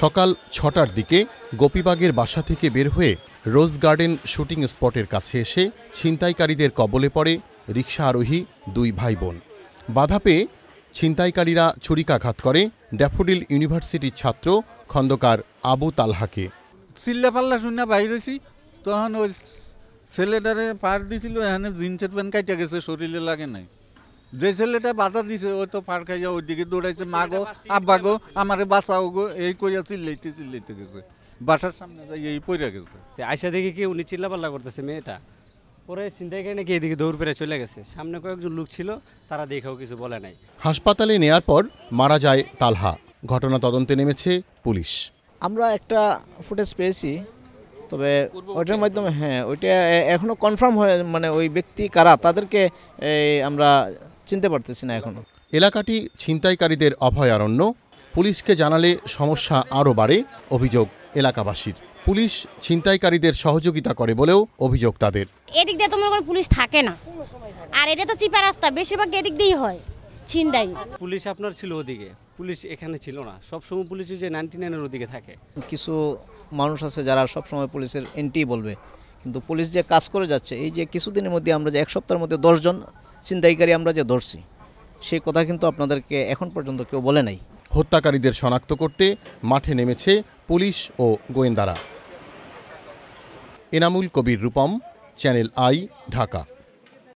সকাল ছটার দিকে গোপীবাগের বাসা থেকে বের হয়ে রোজ গার্ডেন শুটিং স্পটের কাছে এসে ছিনতাইকারীদের কবলে পড়ে রিক্সা আরোহী দুই ভাই বোন বাধা পেয়ে ছিনতাইকারীরা ছুরিকাঘাত করে ড্যাফোডিল ইউনিভার্সিটির ছাত্র খন্দকার আবু তালহাকে চিল্লা পাল্লা শুনে বাইরেছি তখন ওই ছেলেটারে পার দিছিল এখানে জিন্সের প্যান্ট কাইটা গেছে শরীরে লাগে নাই যে ছেলেটা বাধা দিছে ওই তো পার খাইয়া ওই দিকে দৌড়াইছে মা গো আব্বা গো আমারে বাঁচাও গো এই কইয়া চিল্লাইতে চিল্লাইতে গেছে বাসার সামনে যাই এই পড়ে গেছে আয়সা দেখে কি উনি চিল্লাপাল্লা করতেছে মেয়েটা পরে চিন্তায় করে কি এদিকে দৌড় পেরে চলে গেছে সামনে কয়েকজন লোক ছিল তারা দেখেও কিছু বলে নাই হাসপাতালে নেওয়ার পর মারা যায় তালহা ঘটনা তদন্তে নেমেছে পুলিশ আমরা একটা ফুটেজ পেয়েছি তবে ওইটার মাধ্যমে হ্যাঁ ওইটা এখনও কনফার্ম হয়ে মানে ওই ব্যক্তি কারা তাদেরকে আমরা চিনতে পারতেছি না এখনও এলাকাটি ছিনতাইকারীদের অভয়ারণ্য পুলিশকে জানালে সমস্যা আরও বাড়ে অভিযোগ এলাকাবাসীর পুলিশ ছিনতাইকারীদের সহযোগিতা করে বলেও অভিযোগ তাদের এদিক দিয়ে তো মনে পুলিশ থাকে না আর এটা তো চিপা রাস্তা বেশিরভাগ এদিক দিয়েই হয় ছিনতাই পুলিশ আপনার ছিল ওদিকে পুলিশ এখানে ছিল না সবসময় পুলিশ যে নাইনটি নাইনের ওদিকে থাকে কিছু মানুষ আছে যারা সবসময় পুলিশের এন্ট্রি বলবে কিন্তু পুলিশ যে কাজ করে যাচ্ছে এই যে কিছুদিনের মধ্যে আমরা যে এক সপ্তাহের মধ্যে দশজন ছিনতাইকারী আমরা যে ধরছি সেই কথা কিন্তু আপনাদেরকে এখন পর্যন্ত কেউ বলে নাই হত্যাকারীদের শনাক্ত করতে মাঠে নেমেছে পুলিশ ও গোয়েন্দারা এনামুল কবির রূপম চ্যানেল আই ঢাকা